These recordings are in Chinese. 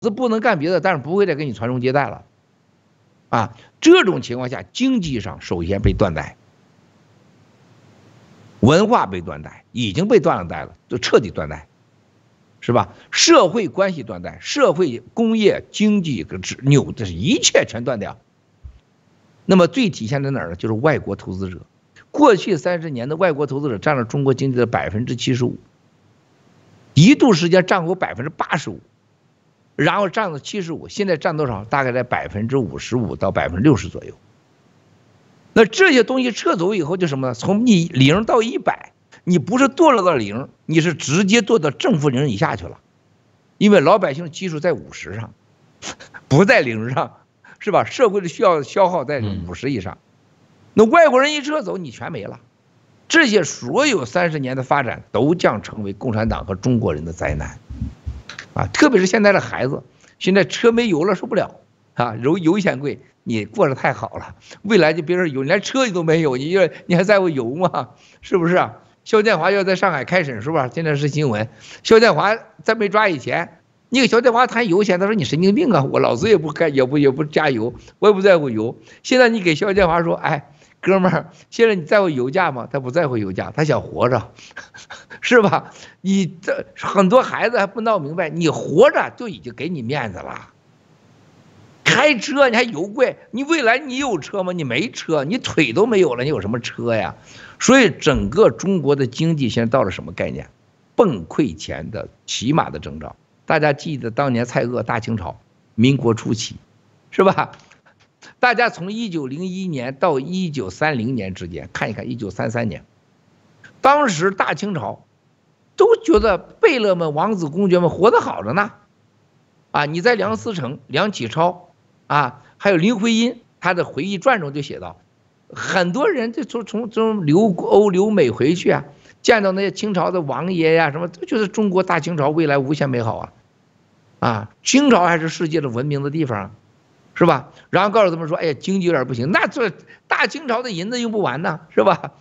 是不能干别的，但是不会再给你传宗接代了，啊，这种情况下，经济上首先被断代，文化被断代，已经被断了代了，就彻底断代，是吧？社会关系断代，社会工业经济个扭的是一切全断掉。那么最体现在哪儿呢？就是外国投资者，过去三十年的外国投资者占了中国经济的百分之七十五，一度时间占过百分之八十五。然后占了七十五，现在占多少？大概在百分之五十五到百分之六十左右。那这些东西撤走以后就什么呢？从你零到一百，你不是堕落到零，你是直接堕到正负零以下去了，因为老百姓基数在五十上，不在零上，是吧？社会的需要消耗在五十以上，那外国人一撤走，你全没了。这些所有三十年的发展都将成为共产党和中国人的灾难。啊，特别是现在的孩子，现在车没油了受不了，啊，油油钱贵，你过得太好了，未来就别说油，你连车你都没有，你你还在乎油吗？是不是啊？肖建华要在上海开审是吧？现在是新闻。肖建华在没抓以前，你给肖建华谈油钱，他说你神经病啊！我老子也不开，也不也不加油，我也不在乎油。现在你给肖建华说，哎。哥们儿，现在你在乎油价吗？他不在乎油价，他想活着，是吧？你这很多孩子还不闹明白，你活着就已经给你面子了。开车你还油贵，你未来你有车吗？你没车，你腿都没有了，你有什么车呀？所以整个中国的经济现在到了什么概念？崩溃前的起码的征兆。大家记得当年蔡锷大清朝，民国初期，是吧？大家从一九零一年到一九三零年之间看一看，一九三三年，当时大清朝都觉得贝勒们、王子、公爵们活得好着呢。啊，你在梁思成、梁启超啊，还有林徽因他的回忆传中就写到，很多人就从从从留欧留美回去啊，见到那些清朝的王爷呀，什么都觉得中国大清朝未来无限美好啊，啊，清朝还是世界的文明的地方。是吧？然后告诉他们说：“哎呀，经济有点不行，那这大清朝的银子用不完呢，是吧？”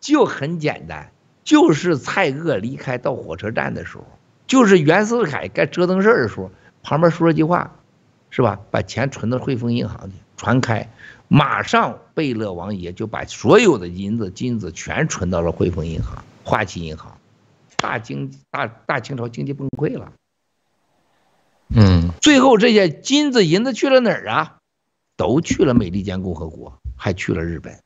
就很简单，就是蔡锷离开到火车站的时候，就是袁世凯该折腾事儿的时候，旁边说了句话，是吧？把钱存到汇丰银行去，传开，马上贝勒王爷就把所有的银子、金子全存到了汇丰银行、花旗银行，大经大大清朝经济崩溃了。嗯，最后这些金子银子去了哪儿啊？都去了美利坚共和国，还去了日本。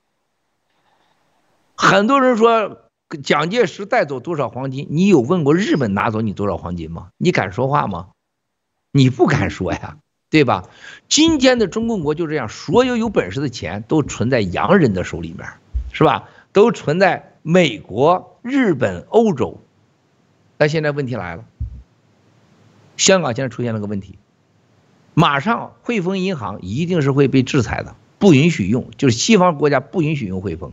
很多人说蒋介石带走多少黄金，你有问过日本拿走你多少黄金吗？你敢说话吗？你不敢说呀，对吧？今天的中共国就这样，所有有本事的钱都存在洋人的手里面，是吧？都存在美国、日本、欧洲。那现在问题来了。香港现在出现了个问题，马上汇丰银行一定是会被制裁的，不允许用，就是西方国家不允许用汇丰。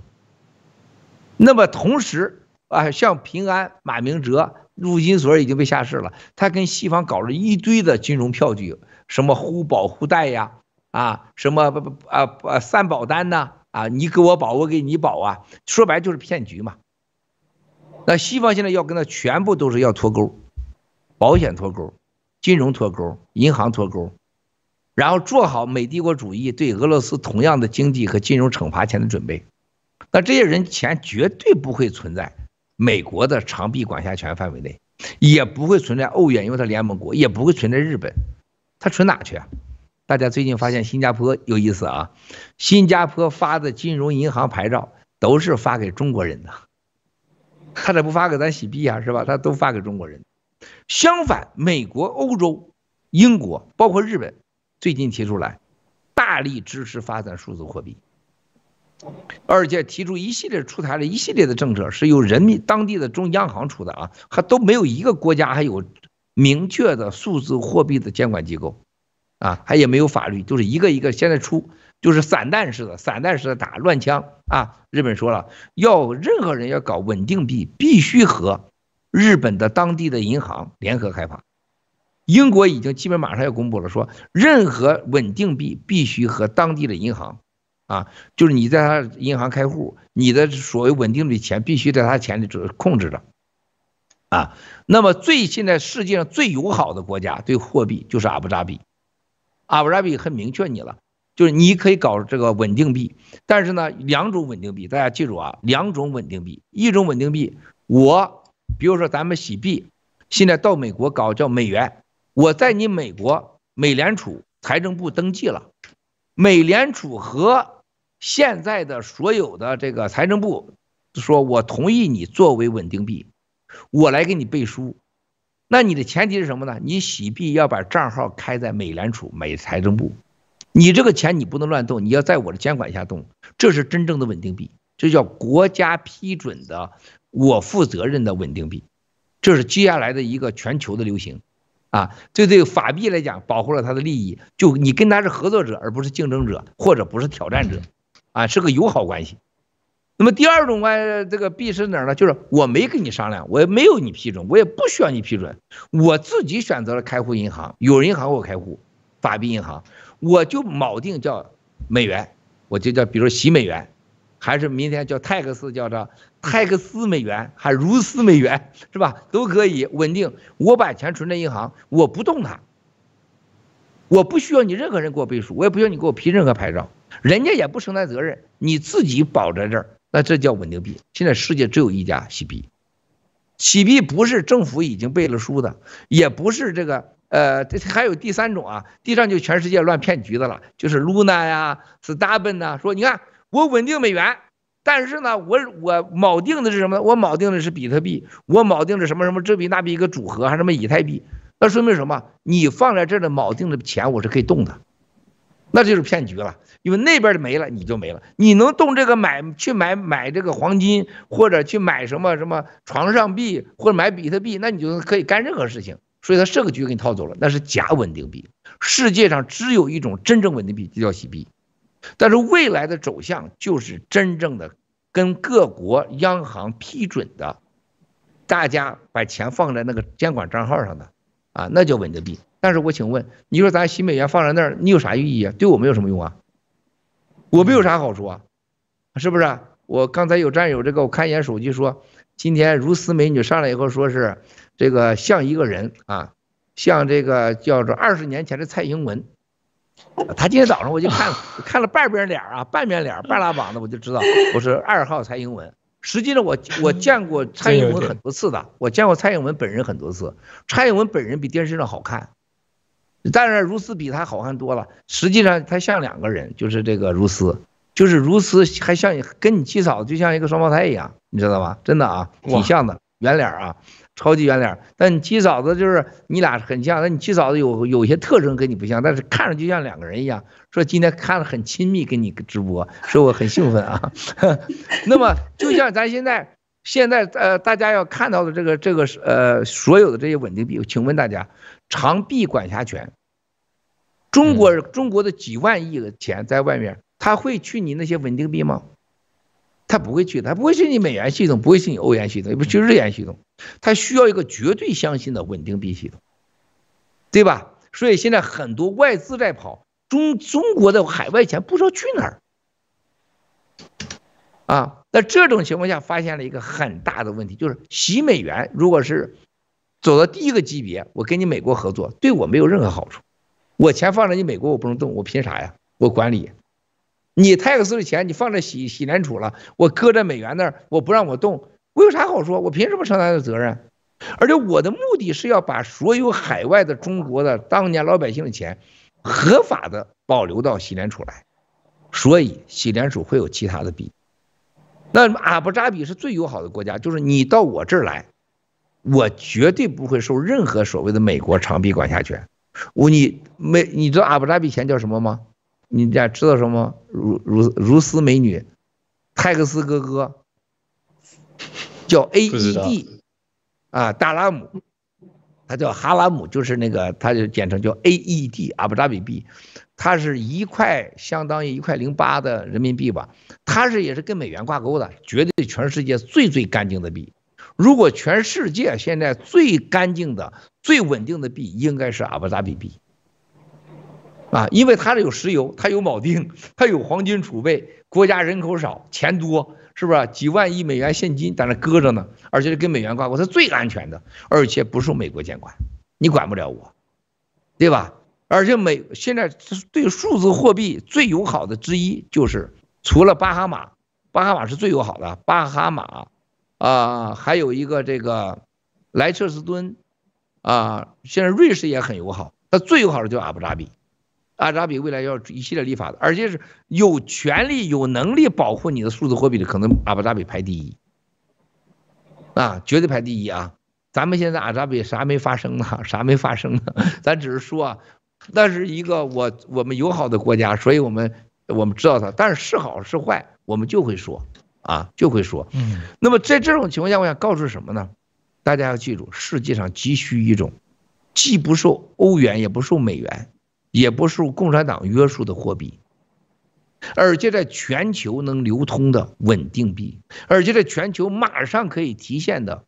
那么同时啊，像平安马明哲陆金所已经被下市了，他跟西方搞了一堆的金融票据，什么互保互贷呀，啊什么不不啊三保单呐，啊你给我保我给你保啊，说白就是骗局嘛。那西方现在要跟他全部都是要脱钩，保险脱钩。金融脱钩，银行脱钩，然后做好美帝国主义对俄罗斯同样的经济和金融惩罚前的准备。那这些人钱绝对不会存在美国的长臂管辖权范围内，也不会存在欧元，因为它联盟国，也不会存在日本，他存哪去啊？大家最近发现新加坡有意思啊，新加坡发的金融银行牌照都是发给中国人的，他咋不发给咱洗币呀？是吧？他都发给中国人。相反，美国、欧洲、英国，包括日本，最近提出来大力支持发展数字货币，而且提出一系列、出台了一系列的政策，是由人民当地的中央行出的啊，还都没有一个国家还有明确的数字货币的监管机构啊，还也没有法律，就是一个一个现在出就是散弹式的、散弹式的打乱枪啊。日本说了，要任何人要搞稳定币，必须和。日本的当地的银行联合开发，英国已经基本马上要公布了，说任何稳定币必须和当地的银行，啊，就是你在他银行开户，你的所谓稳定币钱必须在他钱里控制着，啊，那么最现在世界上最友好的国家对货币就是阿布扎比，阿布扎比很明确你了，就是你可以搞这个稳定币，但是呢，两种稳定币大家记住啊，两种稳定币，一种稳定币我。比如说咱们洗币，现在到美国搞叫美元，我在你美国美联储财政部登记了，美联储和现在的所有的这个财政部说，我同意你作为稳定币，我来给你背书。那你的前提是什么呢？你洗币要把账号开在美联储美财政部，你这个钱你不能乱动，你要在我的监管下动，这是真正的稳定币。这叫国家批准的，我负责任的稳定币，这是接下来的一个全球的流行，啊，对这个法币来讲，保护了他的利益，就你跟他是合作者，而不是竞争者，或者不是挑战者，啊，是个友好关系。那么第二种关这个币是哪儿呢？就是我没跟你商量，我也没有你批准，我也不需要你批准，我自己选择了开户银行，有银行我开户，法币银行，我就铆定叫美元，我就叫比如洗美元。还是明天叫泰克斯，叫着泰克斯美元，还如斯美元，是吧？都可以稳定。我把钱存在银行，我不动它，我不需要你任何人给我背书，我也不需要你给我批任何牌照，人家也不承担责任，你自己保在这儿，那这叫稳定币。现在世界只有一家洗币，洗币不是政府已经背了书的，也不是这个呃，还有第三种啊，地上就全世界乱骗局的了，就是 Luna 呀、Stable 呢，说你看。我稳定美元，但是呢，我我锚定的是什么？我锚定的是比特币，我锚定的什么什么这笔那笔一个组合，还什么以太币？那说明什么？你放在这儿的锚定的钱，我是可以动的，那就是骗局了。因为那边的没了，你就没了。你能动这个买去买买这个黄金，或者去买什么什么床上币，或者买比特币，那你就可以干任何事情。所以他设个局给你套走了，那是假稳定币。世界上只有一种真正稳定币，就叫洗币。但是未来的走向就是真正的跟各国央行批准的，大家把钱放在那个监管账号上的啊，那叫稳的币。但是我请问，你说咱新美元放在那儿，你有啥意义啊？对我们有什么用啊？我们有啥好处啊？是不是？我刚才有战友这个，我看一眼手机说，今天如斯美女上来以后说是这个像一个人啊，像这个叫做二十年前的蔡英文。他今天早上我就看看了半边脸儿啊，半边脸半拉膀子，我就知道我是二号蔡英文。实际上我我见过蔡英文很多次的，我见过蔡英文本人很多次。蔡英文本人比电视上好看，当然如斯比他好看多了。实际上他像两个人，就是这个如斯，就是如斯还像跟你七嫂就像一个双胞胎一样，你知道吗？真的啊，挺像的，圆脸儿啊。超级远点儿，但你七嫂子就是你俩很像，但你七嫂子有有些特征跟你不像，但是看着就像两个人一样。说今天看了很亲密，跟你直播，说我很兴奋啊。那么就像咱现在现在呃大家要看到的这个这个呃所有的这些稳定币，请问大家，长币管辖权，中国中国的几万亿的钱在外面，他会去你那些稳定币吗？他不会去，他不会去你美元系统，不会去你欧元系统，也不去日元系统。它需要一个绝对相信的稳定币系统，对吧？所以现在很多外资在跑中中国的海外钱不知道去哪儿。啊，那这种情况下发现了一个很大的问题，就是洗美元。如果是走到第一个级别，我跟你美国合作，对我没有任何好处。我钱放在你美国，我不能动，我凭啥呀？我管理你泰克斯的钱，你放在洗洗联储了，我搁在美元那儿，我不让我动。我有啥好说？我凭什么承担这责任？而且我的目的是要把所有海外的中国的当年老百姓的钱合法的保留到洗联储来，所以洗联储会有其他的币。那阿布扎比是最友好的国家，就是你到我这儿来，我绝对不会受任何所谓的美国长臂管辖权。我你美，你知道阿布扎比钱叫什么吗？你家知道什么？如如如斯美女，泰克斯哥哥。叫 AED，啊，大拉姆，它叫哈拉姆，就是那个，它就简称叫 AED，阿布扎比币，它是一块相当于一块零八的人民币吧，它是也是跟美元挂钩的，绝对全世界最最干净的币，如果全世界现在最干净的、最稳定的币，应该是阿布扎比币，啊，因为它有石油，它有锚定，它有黄金储备，国家人口少，钱多。是不是几万亿美元现金在那搁着呢？而且跟美元挂钩，它最安全的，而且不受美国监管，你管不了我，对吧？而且美现在对数字货币最友好的之一就是，除了巴哈马，巴哈马是最友好的，巴哈马，啊，还有一个这个莱彻斯敦，啊，现在瑞士也很友好，那最友好的就阿布扎比。阿扎比未来要一系列立法的，而且是有权利、有能力保护你的数字货币的，可能阿扎比排第一，啊，绝对排第一啊！咱们现在阿扎比啥没发生呢？啥没发生呢？咱只是说，那是一个我我们友好的国家，所以我们我们知道它，但是是好是坏，我们就会说，啊，就会说，嗯。那么在这种情况下，我想告诉什么呢？大家要记住，世界上急需一种，既不受欧元也不受美元。也不受共产党约束的货币，而且在全球能流通的稳定币，而且在全球马上可以提现的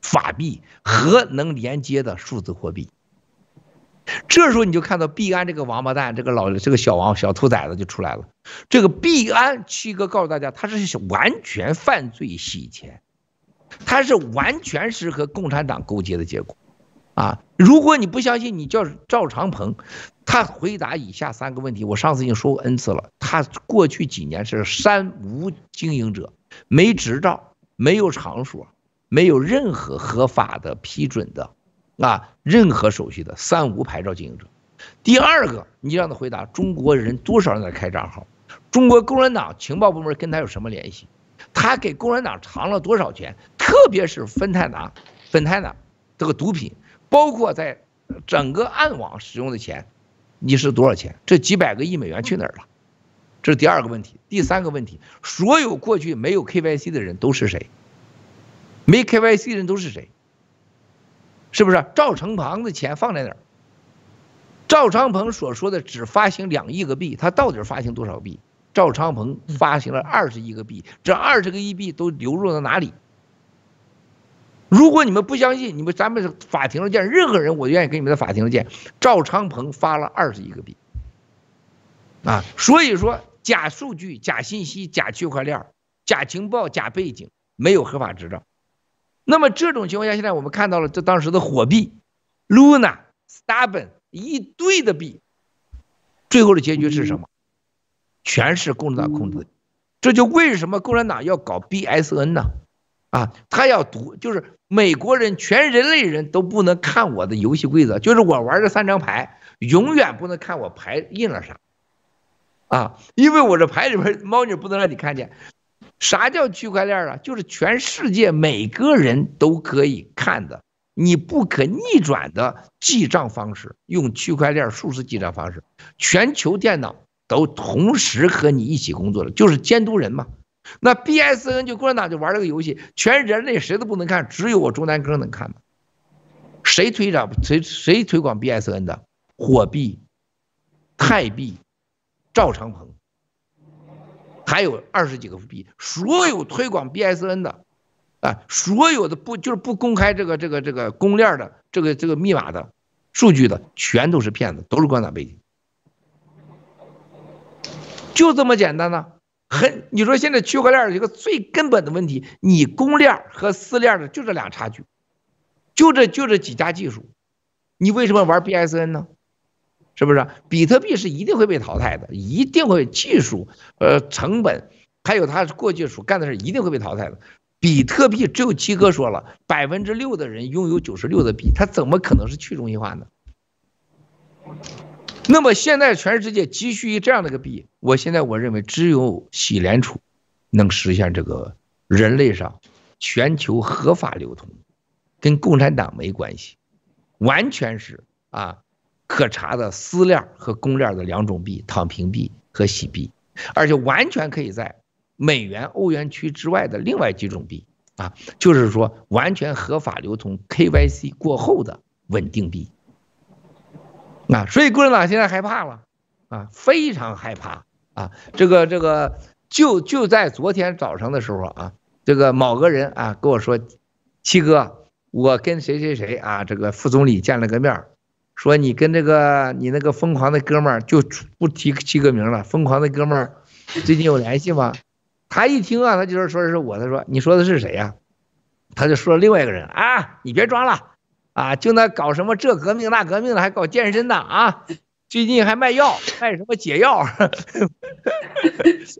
法币和能连接的数字货币。这时候你就看到币安这个王八蛋，这个老这个小王小兔崽子就出来了。这个币安七哥告诉大家，他是完全犯罪洗钱，他是完全是和共产党勾结的结果。啊！如果你不相信，你叫赵长鹏，他回答以下三个问题。我上次已经说过 n 次了。他过去几年是三无经营者，没执照，没有场所，没有任何合法的批准的，啊，任何手续的三无牌照经营者。第二个，你让他回答中国人多少人在开账号，中国共产党情报部门跟他有什么联系？他给共产党藏了多少钱？特别是芬太拿，芬太拿这个毒品。包括在整个暗网使用的钱，你是多少钱？这几百个亿美元去哪儿了？这是第二个问题。第三个问题，所有过去没有 KYC 的人都是谁？没 KYC 的人都是谁？是不是赵成鹏的钱放在哪儿？赵昌鹏所说的只发行两亿个币，他到底发行多少币？赵昌鹏发行了二十亿个币，这二十个亿币都流入了哪里？如果你们不相信，你们咱们法庭上见任何人，我愿意给你们在法庭上见。赵昌鹏发了二十亿个币，啊，所以说假数据、假信息、假区块链、假情报、假背景，没有合法执照。那么这种情况下，现在我们看到了这当时的货币，Luna、s t a b r n 一堆的币，最后的结局是什么？全是共产党控制的。这就为什么共产党要搞 BSN 呢？啊，他要读，就是美国人，全人类人都不能看我的游戏规则，就是我玩这三张牌，永远不能看我牌印了啥，啊，因为我这牌里边猫腻不能让你看见。啥叫区块链啊？就是全世界每个人都可以看的，你不可逆转的记账方式，用区块链数字记账方式，全球电脑都同时和你一起工作的，就是监督人嘛。那 BSN 就共产党就玩这个游戏，全人类谁都不能看，只有我中南哥能看谁推长谁谁推广 BSN 的？火币、泰币、赵长鹏，还有二十几个币，所有推广 BSN 的，啊，所有的不就是不公开这个这个这个公链的这个这个密码的，数据的，全都是骗子，都是共产党背景，就这么简单呢。很，你说现在区块链一个最根本的问题，你公链和私链的就这俩差距，就这就这几家技术，你为什么玩 BSN 呢？是不是？比特币是一定会被淘汰的，一定会技术，呃，成本，还有它过去所干的事一定会被淘汰的。比特币只有七哥说了，百分之六的人拥有九十六的币，它怎么可能是去中心化呢？那么现在全世界急需这样的个币，我现在我认为只有美联储能实现这个人类上全球合法流通，跟共产党没关系，完全是啊可查的私链和公链的两种币，躺平币和洗币，而且完全可以在美元、欧元区之外的另外几种币啊，就是说完全合法流通 KYC 过后的稳定币。啊，所以共产党现在害怕了，啊，非常害怕啊。这个这个，就就在昨天早上的时候啊，这个某个人啊跟我说，七哥，我跟谁谁谁啊，这个副总理见了个面，说你跟这个你那个疯狂的哥们儿就不提七哥名了，疯狂的哥们儿最近有联系吗？他一听啊，他就是说是我，他说你说的是谁呀？他就说了另外一个人啊，你别装了。啊，就那搞什么这革命那革命的，还搞健身的啊！最近还卖药，卖什么解药？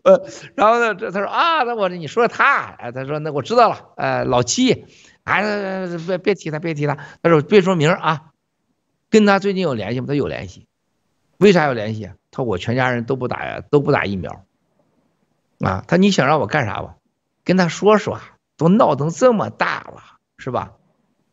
呃，然后呢，这他说啊，那我你说他，哎，他说那我知道了，呃，老七，哎，别别提他，别提他。他说别说名啊，跟他最近有联系吗？他有联系，为啥有联系？他我全家人都不打呀，都不打疫苗。啊，他你想让我干啥吧？跟他说说，都闹腾这么大了，是吧？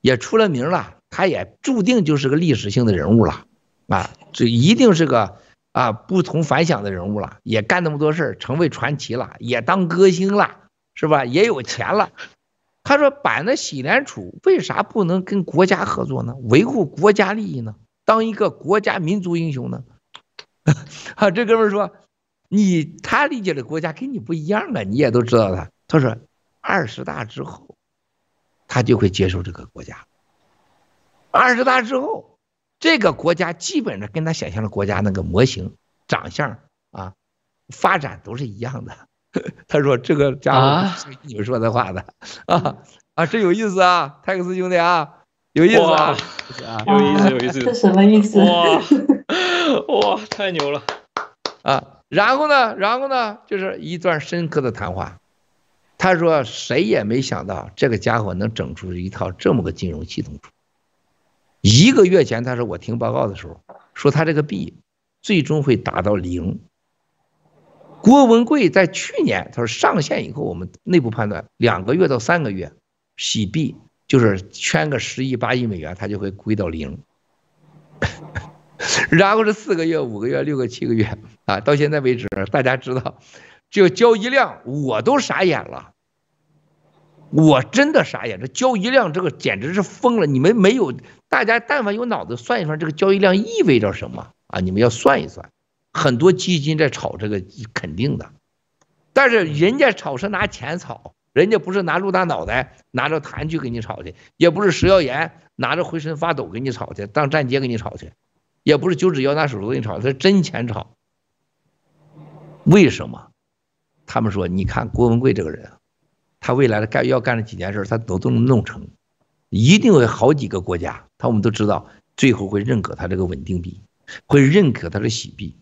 也出了名了，他也注定就是个历史性的人物了，啊，这一定是个啊不同凡响的人物了，也干那么多事儿，成为传奇了，也当歌星了，是吧？也有钱了。他说：“板的洗脸处，为啥不能跟国家合作呢？维护国家利益呢？当一个国家民族英雄呢？” 啊，这哥们说：“你他理解的国家跟你不一样啊，你也都知道他。”他说：“二十大之后。”他就会接受这个国家。二十大之后，这个国家基本上跟他想象的国家那个模型、长相啊，发展都是一样的。他说：“这个家伙你们说的话的啊啊，这有意思啊，泰克斯兄弟啊，有意思啊，有意思，有意思，这什么意思？哇 哇，太牛了啊！然后呢，然后呢，就是一段深刻的谈话。”他说：“谁也没想到这个家伙能整出一套这么个金融系统出。一个月前，他说我听报告的时候，说他这个币最终会达到零。”郭文贵在去年他说上线以后，我们内部判断两个月到三个月，洗币就是圈个十亿八亿美元，他就会归到零。然后是四个月、五个月、六个、七个月啊，到现在为止，大家知道。这交易量我都傻眼了，我真的傻眼。这交易量这个简直是疯了！你们没有大家，但凡有脑子算一算，这个交易量意味着什么啊？你们要算一算，很多基金在炒这个，肯定的。但是人家炒是拿钱炒，人家不是拿陆大脑袋拿着盘去给你炒去，也不是食药盐拿着浑身发抖给你炒去，当站街给你炒去，也不是九指腰拿手给你炒，是真钱炒。为什么？他们说：“你看郭文贵这个人，他未来的干要干的几件事，他都都能弄成，一定有好几个国家，他我们都知道，最后会认可他这个稳定币，会认可他的洗币。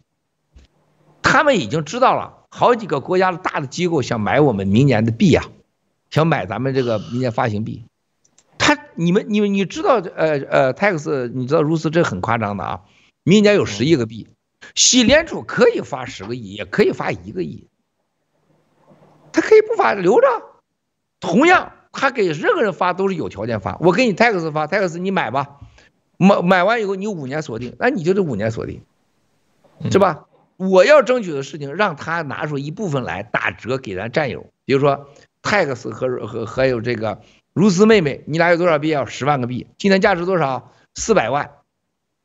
他们已经知道了好几个国家的大的机构想买我们明年的币呀，想买咱们这个明年发行币。他你们你们你知道呃呃泰克斯，你知道如此这很夸张的啊，明年有十亿个币，洗联储可以发十个亿，也可以发一个亿。”他可以不发留着，同样他给任何人发都是有条件发。我给你泰克斯发，泰克斯你买吧，买买完以后你五年锁定，那你就得五年锁定，是吧？我要争取的事情，让他拿出一部分来打折给咱战友。比如说泰克斯和和还有这个如斯妹妹，你俩有多少币？要十万个币，今天价值多少？四百万，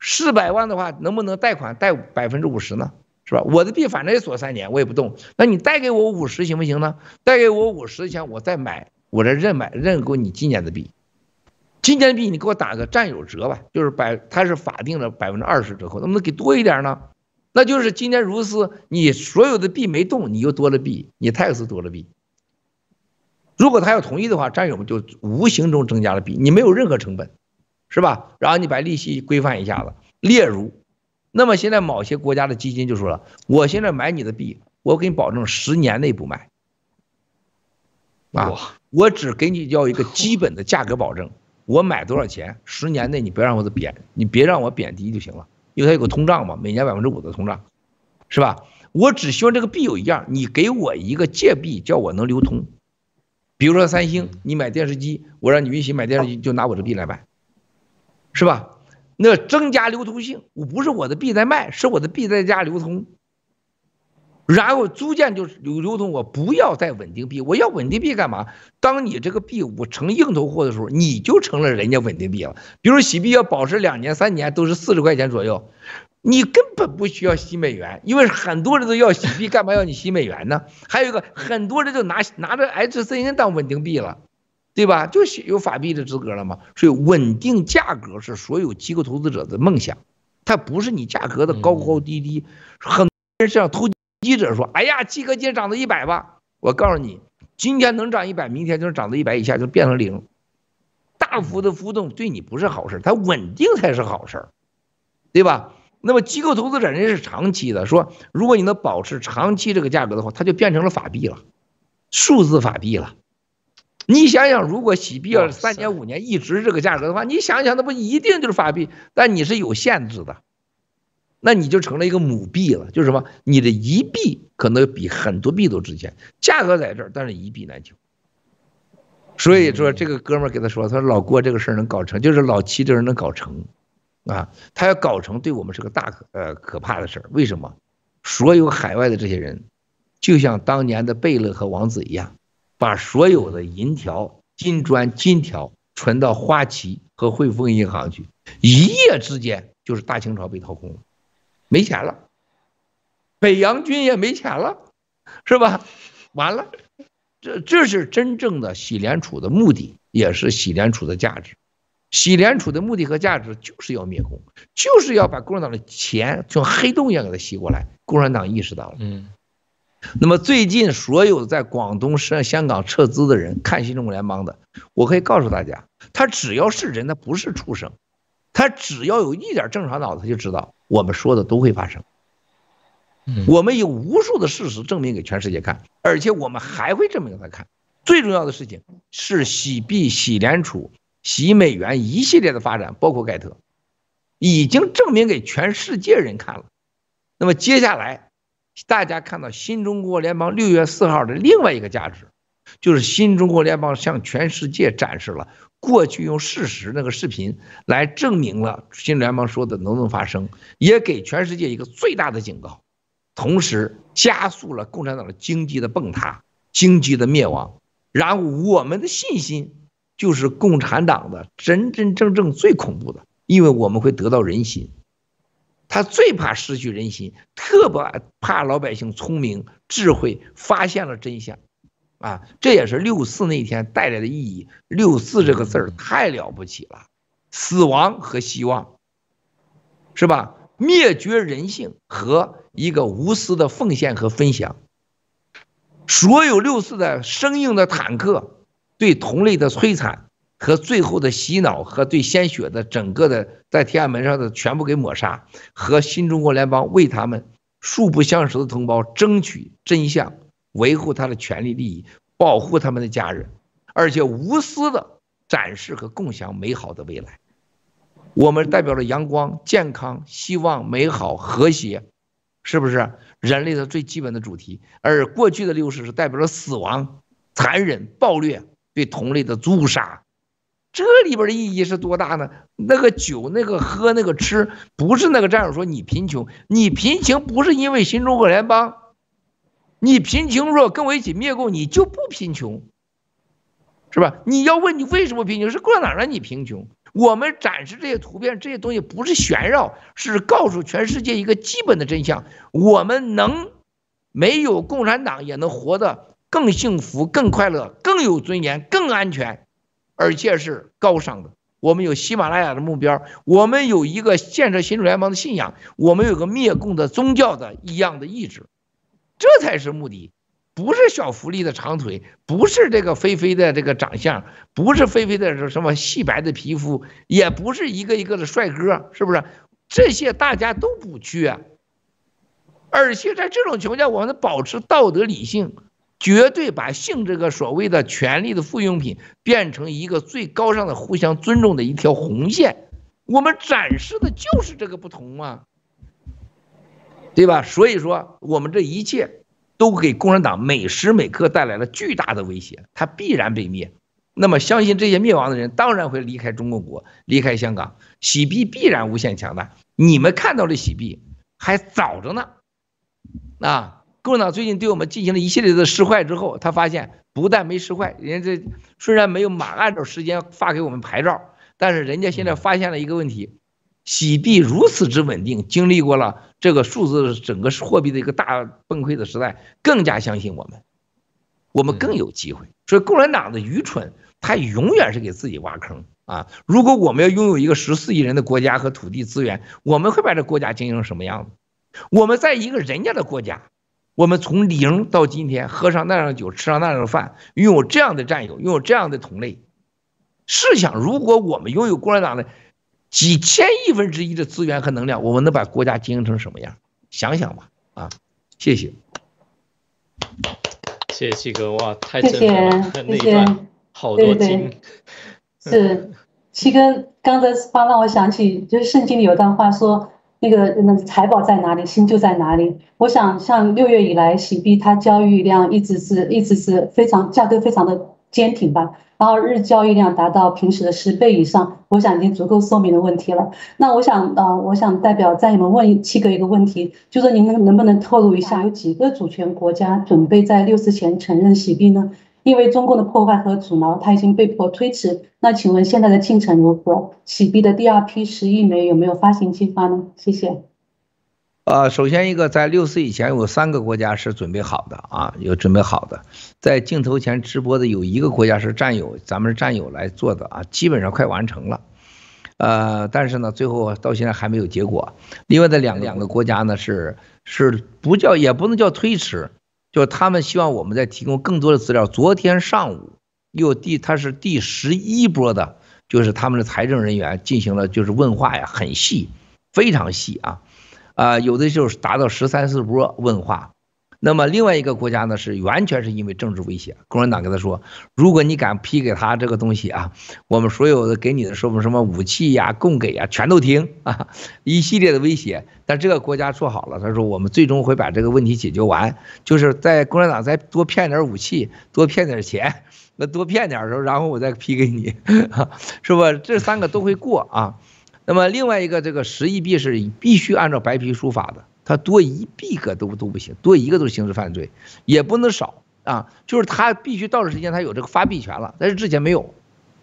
四百万的话能不能贷款贷百分之五十呢？是吧？我的币反正也锁三年，我也不动。那你贷给我五十行不行呢？贷给我五十的钱，我再买，我这认买，认够你今年的币。今年币你给我打个占有折吧，就是百，它是法定的百分之二十折扣，能不能给多一点呢？那就是今年如是你所有的币没动，你又多了币，你泰斯多了币。如果他要同意的话，战友们就无形中增加了币，你没有任何成本，是吧？然后你把利息规范一下子，例如。那么现在某些国家的基金就说了，我现在买你的币，我给你保证十年内不卖，啊，我只给你要一个基本的价格保证，我买多少钱，十年内你别让我的贬，你别让我贬低就行了，因为它有个通胀嘛，每年百分之五的通胀，是吧？我只希望这个币有一样，你给我一个借币，叫我能流通，比如说三星，你买电视机，我让你允许买电视机，就拿我这币来买，是吧？那增加流通性，我不是我的币在卖，是我的币在加流通，然后逐渐就是流流通，我不要再稳定币，我要稳定币干嘛？当你这个币我成硬头货的时候，你就成了人家稳定币了。比如洗币要保持两年三年都是四十块钱左右，你根本不需要洗美元，因为很多人都要洗币，干嘛要你洗美元呢？还有一个，很多人就拿拿着 H C N 当稳定币了。对吧？就是有法币的资格了嘛。所以稳定价格是所有机构投资者的梦想。它不是你价格的高高低低。很多人像投机者说：“哎呀，季哥今天涨到一百吧。”我告诉你，今天能涨一百，明天就涨到一百以下，就变成零。大幅的浮动对你不是好事，它稳定才是好事，对吧？那么机构投资者人家是长期的，说如果你能保持长期这个价格的话，它就变成了法币了，数字法币了。你想想，如果洗币要是三年五年一直这个价格的话，你想想，那不一定就是法币？但你是有限制的，那你就成了一个母币了，就是什么？你的一币可能比很多币都值钱，价格在这儿，但是一币难求。所以说，这个哥们儿给他说，他说老郭这个事儿能搞成，就是老七这人能搞成，啊，他要搞成，对我们是个大可呃可怕的事儿。为什么？所有海外的这些人，就像当年的贝勒和王子一样。把所有的银条、金砖、金条存到花旗和汇丰银行去，一夜之间就是大清朝被掏空，没钱了，北洋军也没钱了，是吧？完了，这这是真正的洗联储的目的，也是洗联储的价值。洗联储的目的和价值就是要灭共，就是要把共产党的钱从黑洞一样给它吸过来。共产党意识到了，嗯。那么最近所有在广东、涉香港撤资的人看新中国联邦的，我可以告诉大家，他只要是人，他不是畜生，他只要有一点正常脑子，他就知道我们说的都会发生。我们有无数的事实证明给全世界看，而且我们还会证明给他看。最重要的事情是洗币、洗联储、洗美元一系列的发展，包括盖特，已经证明给全世界人看了。那么接下来。大家看到新中国联邦六月四号的另外一个价值，就是新中国联邦向全世界展示了过去用事实那个视频来证明了新联邦说的能不能发生，也给全世界一个最大的警告，同时加速了共产党的经济的崩塌、经济的灭亡。然后我们的信心就是共产党的真真正正最恐怖的，因为我们会得到人心。他最怕失去人心，特别怕老百姓聪明、智慧发现了真相，啊，这也是六四那天带来的意义。六四这个字儿太了不起了，死亡和希望，是吧？灭绝人性和一个无私的奉献和分享。所有六四的生硬的坦克对同类的摧残。和最后的洗脑和对鲜血的整个的在天安门上的全部给抹杀，和新中国联邦为他们素不相识的同胞争取真相，维护他的权利利益，保护他们的家人，而且无私的展示和共享美好的未来。我们代表着阳光、健康、希望、美好、和谐，是不是人类的最基本的主题？而过去的六十是代表着死亡、残忍、暴虐、对同类的诛杀。这里边的意义是多大呢？那个酒，那个喝，那个吃，不是那个战友说你贫穷，你贫穷不是因为新中国联邦，你贫穷若跟我一起灭共，你就不贫穷，是吧？你要问你为什么贫穷，是过哪让你贫穷？我们展示这些图片，这些东西不是炫耀，是告诉全世界一个基本的真相：我们能没有共产党也能活得更幸福、更快乐、更有尊严、更安全。而且是高尚的。我们有喜马拉雅的目标，我们有一个建设新主联盟的信仰，我们有个灭共的宗教的一样的意志，这才是目的，不是小福利的长腿，不是这个菲菲的这个长相，不是菲菲的什么细白的皮肤，也不是一个一个的帅哥，是不是？这些大家都不缺。而且在这种情况下，我们保持道德理性。绝对把性这个所谓的权力的附用品，变成一个最高尚的互相尊重的一条红线。我们展示的就是这个不同嘛，对吧？所以说，我们这一切都给共产党每时每刻带来了巨大的威胁，它必然被灭。那么，相信这些灭亡的人当然会离开中国国，离开香港，洗币必然无限强大。你们看到的洗币还早着呢，啊。共产党最近对我们进行了一系列的试坏之后，他发现不但没试坏，人家这虽然没有满按照时间发给我们牌照，但是人家现在发现了一个问题，洗币如此之稳定，经历过了这个数字整个货币的一个大崩溃的时代，更加相信我们，我们更有机会。所以共产党的愚蠢，他永远是给自己挖坑啊！如果我们要拥有一个十四亿人的国家和土地资源，我们会把这国家经营成什么样子？我们在一个人家的国家。我们从零到今天，喝上那样的酒，吃上那样的饭，拥有这样的战友，拥有这样的同类。试想，如果我们拥有共产党的几千亿分之一的资源和能量，我们能把国家经营成什么样？想想吧！啊，谢谢，谢谢七哥，哇，太震撼了，那段好多金，是七哥刚才话让我想起，就是圣经里有段话说。那个那财宝在哪里，心就在哪里。我想，像六月以来，喜币它交易量一直是一直是非常价格非常的坚挺吧，然后日交易量达到平时的十倍以上，我想已经足够说明的问题了。那我想，呃，我想代表在你们问七哥一个问题，就是您能能不能透露一下，有几个主权国家准备在六四前承认喜币呢？因为中共的破坏和阻挠，它已经被迫推迟。那请问现在的进程如何？启币的第二批十亿枚有没有发行计划呢？谢谢。呃，首先一个，在六四以前有三个国家是准备好的啊，有准备好的。在镜头前直播的有一个国家是战友，咱们是战友来做的啊，基本上快完成了。呃，但是呢，最后到现在还没有结果。另外的两两个国家呢，是是不叫也不能叫推迟。就是他们希望我们再提供更多的资料。昨天上午又第，他是第十一波的，就是他们的财政人员进行了就是问话呀，很细，非常细啊，啊，有的就是达到十三四波问话。那么另外一个国家呢，是完全是因为政治威胁，共产党跟他说，如果你敢批给他这个东西啊，我们所有的给你的什么什么武器呀、供给啊，全都停啊，一系列的威胁。但这个国家做好了，他说我们最终会把这个问题解决完，就是在共产党再多骗点武器、多骗点钱，那多骗点时候，然后我再批给你，是吧？这三个都会过啊。那么另外一个这个十亿币是必须按照白皮书法的。他多一币个都都不行，多一个都是刑事犯罪，也不能少啊。就是他必须到的时间，他有这个发币权了，但是之前没有。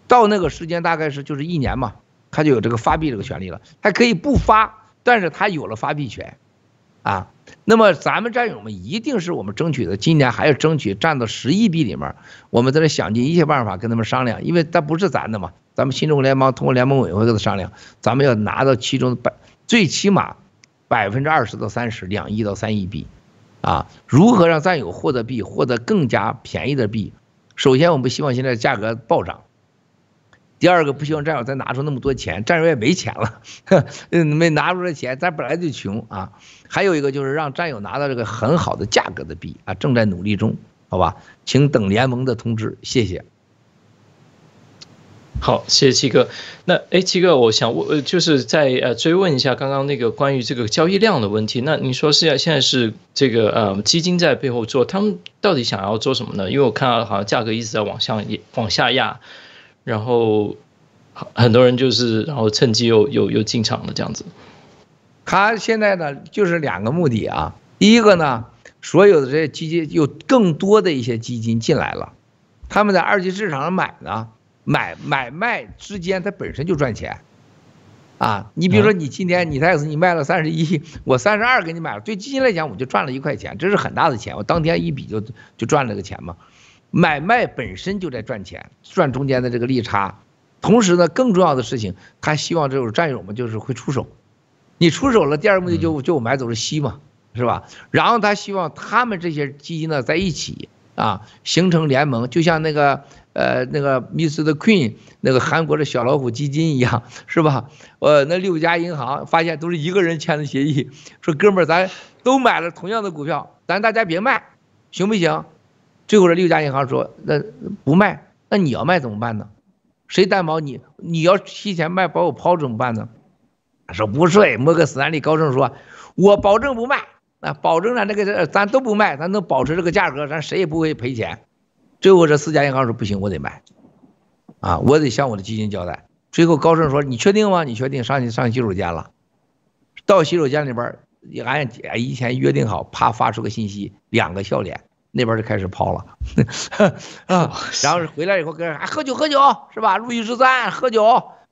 到那个时间大概是就是一年嘛，他就有这个发币这个权利了。他可以不发，但是他有了发币权，啊，那么咱们战友们一定是我们争取的，今年还要争取占到十亿币里面。我们在这想尽一切办法跟他们商量，因为他不是咱的嘛。咱们新中国联邦通过联盟委员会跟他商量，咱们要拿到其中的百，最起码。百分之二十到三十，两亿到三亿币，啊，如何让战友获得币，获得更加便宜的币？首先，我们希望现在价格暴涨。第二个，不希望战友再拿出那么多钱，战友也没钱了，呵，没拿出来钱，咱本来就穷啊。还有一个就是让战友拿到这个很好的价格的币啊，正在努力中，好吧，请等联盟的通知，谢谢。好，谢谢七哥。那哎，七哥，我想问，呃，就是再呃追问一下刚刚那个关于这个交易量的问题。那你说，是要现在是这个呃基金在背后做，他们到底想要做什么呢？因为我看到好像价格一直在往上往下压，然后很多人就是然后趁机又又又进场了这样子。他现在呢，就是两个目的啊。第一个呢，所有的这些基金有更多的一些基金进来了，他们在二级市场上买呢。买买卖之间，它本身就赚钱，啊，你比如说你今天你开始你卖了三十一，我三十二给你买了，对基金来讲我就赚了一块钱，这是很大的钱，我当天一笔就就赚了个钱嘛，买卖本身就在赚钱，赚中间的这个利差，同时呢更重要的事情，他希望这种战友嘛就是会出手，你出手了，第二个目的就就我买走了息嘛，是吧？然后他希望他们这些基金呢在一起啊形成联盟，就像那个。呃，那个 Mrs. Queen，那个韩国的小老虎基金一样，是吧？呃，那六家银行发现都是一个人签的协议，说哥们儿咱都买了同样的股票，咱大家别卖，行不行？最后这六家银行说，那不卖，那你要卖怎么办呢？谁担保你？你要提前卖把我抛怎么办呢？说不是，摩根斯坦利高盛说，我保证不卖，啊，保证咱这个咱都不卖，咱能保持这个价格，咱谁也不会赔钱。最后，这四家银行说不行，我得卖，啊，我得向我的基金交代。最后高盛说：“你确定吗？”“你确定？”上去上洗手间了，到洗手间里边，俺以前约定好，啪发出个信息，两个笑脸，那边就开始抛了。啊，然后回来以后跟还喝酒喝酒是吧？路易十三喝酒，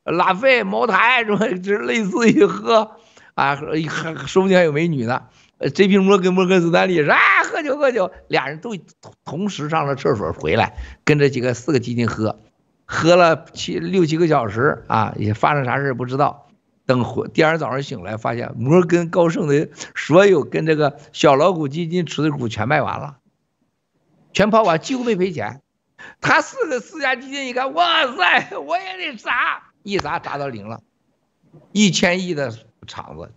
拉菲、茅台什么，就是类似于喝，啊，还说不定还有美女呢。呃，JP 摩根摩根斯坦利说啊，喝酒喝酒，俩人都同时上了厕所回来，跟着几个四个基金喝，喝了七六七个小时啊，也发生啥事不知道。等回第二天早上醒来，发现摩根高盛的所有跟这个小老虎基金持的股全卖完了，全跑完，几乎没赔钱。他四个私家基金一看，哇塞，我也得砸，一砸砸到零了，一千亿的场子。